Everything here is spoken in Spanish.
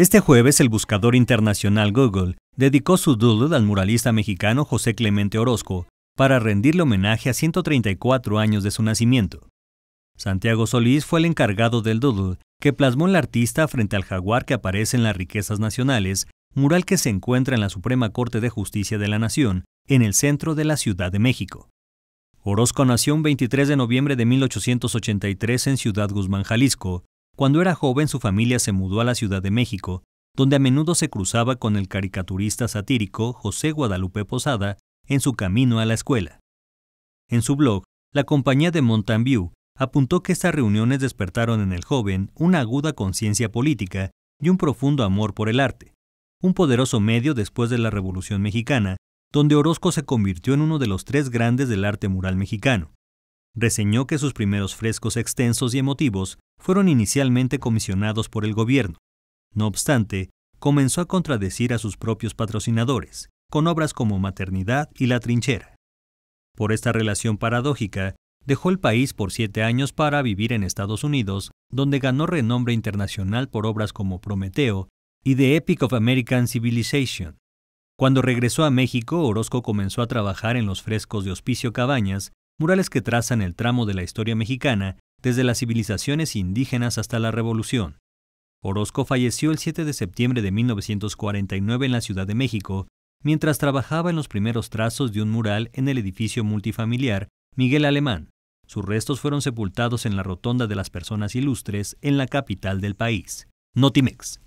Este jueves el buscador internacional Google dedicó su doodle al muralista mexicano José Clemente Orozco para rendirle homenaje a 134 años de su nacimiento. Santiago Solís fue el encargado del doodle que plasmó el artista frente al jaguar que aparece en las riquezas nacionales, mural que se encuentra en la Suprema Corte de Justicia de la Nación, en el centro de la Ciudad de México. Orozco nació el 23 de noviembre de 1883 en Ciudad Guzmán, Jalisco, cuando era joven su familia se mudó a la Ciudad de México, donde a menudo se cruzaba con el caricaturista satírico José Guadalupe Posada en su camino a la escuela. En su blog, la compañía de Mountain View apuntó que estas reuniones despertaron en el joven una aguda conciencia política y un profundo amor por el arte, un poderoso medio después de la Revolución Mexicana, donde Orozco se convirtió en uno de los tres grandes del arte mural mexicano reseñó que sus primeros frescos extensos y emotivos fueron inicialmente comisionados por el gobierno. No obstante, comenzó a contradecir a sus propios patrocinadores, con obras como Maternidad y La Trinchera. Por esta relación paradójica, dejó el país por siete años para vivir en Estados Unidos, donde ganó renombre internacional por obras como Prometeo y The Epic of American Civilization. Cuando regresó a México, Orozco comenzó a trabajar en los frescos de Hospicio Cabañas murales que trazan el tramo de la historia mexicana desde las civilizaciones indígenas hasta la Revolución. Orozco falleció el 7 de septiembre de 1949 en la Ciudad de México, mientras trabajaba en los primeros trazos de un mural en el edificio multifamiliar Miguel Alemán. Sus restos fueron sepultados en la Rotonda de las Personas Ilustres en la capital del país. Notimex.